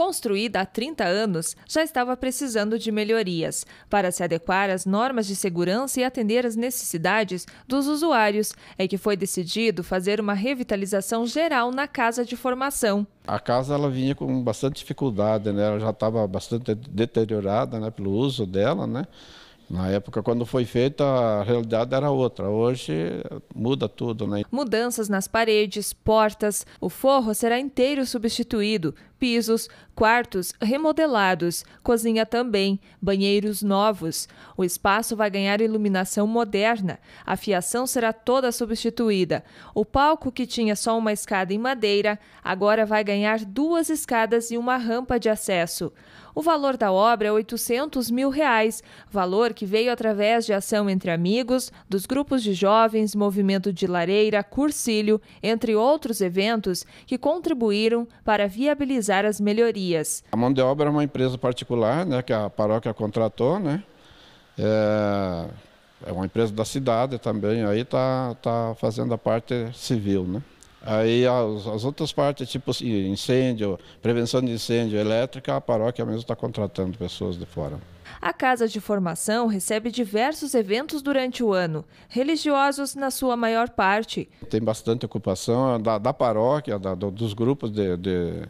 construída há 30 anos, já estava precisando de melhorias para se adequar às normas de segurança e atender às necessidades dos usuários. É que foi decidido fazer uma revitalização geral na casa de formação. A casa ela vinha com bastante dificuldade, né? Ela já estava bastante deteriorada, né, pelo uso dela, né? Na época, quando foi feita, a realidade era outra. Hoje muda tudo, né? Mudanças nas paredes, portas. O forro será inteiro substituído, pisos, quartos remodelados, cozinha também, banheiros novos. O espaço vai ganhar iluminação moderna, a fiação será toda substituída. O palco, que tinha só uma escada em madeira, agora vai ganhar duas escadas e uma rampa de acesso. O valor da obra é 800 mil reais, valor que veio através de ação entre amigos, dos grupos de jovens, movimento de lareira, cursilho, entre outros eventos que contribuíram para viabilizar realizar as melhorias. A mão de obra é uma empresa particular, né, que a paróquia contratou, né? É, é uma empresa da cidade também, aí está tá fazendo a parte civil, né? Aí as, as, outras partes, tipo incêndio, prevenção de incêndio elétrica, a paróquia mesmo está contratando pessoas de fora. A Casa de Formação recebe diversos eventos durante o ano, religiosos na sua maior parte. Tem bastante ocupação da, da paróquia, da, dos grupos de, de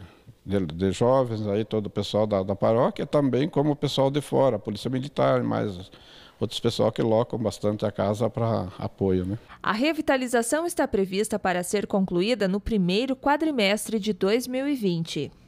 de, de, jovens, aí todo o pessoal da, da paróquia, também como o pessoal de fora, a Polícia Militar, mais outros pessoal que locam bastante a casa para apoio. Né? A revitalização está prevista para ser concluída no primeiro quadrimestre de 2020.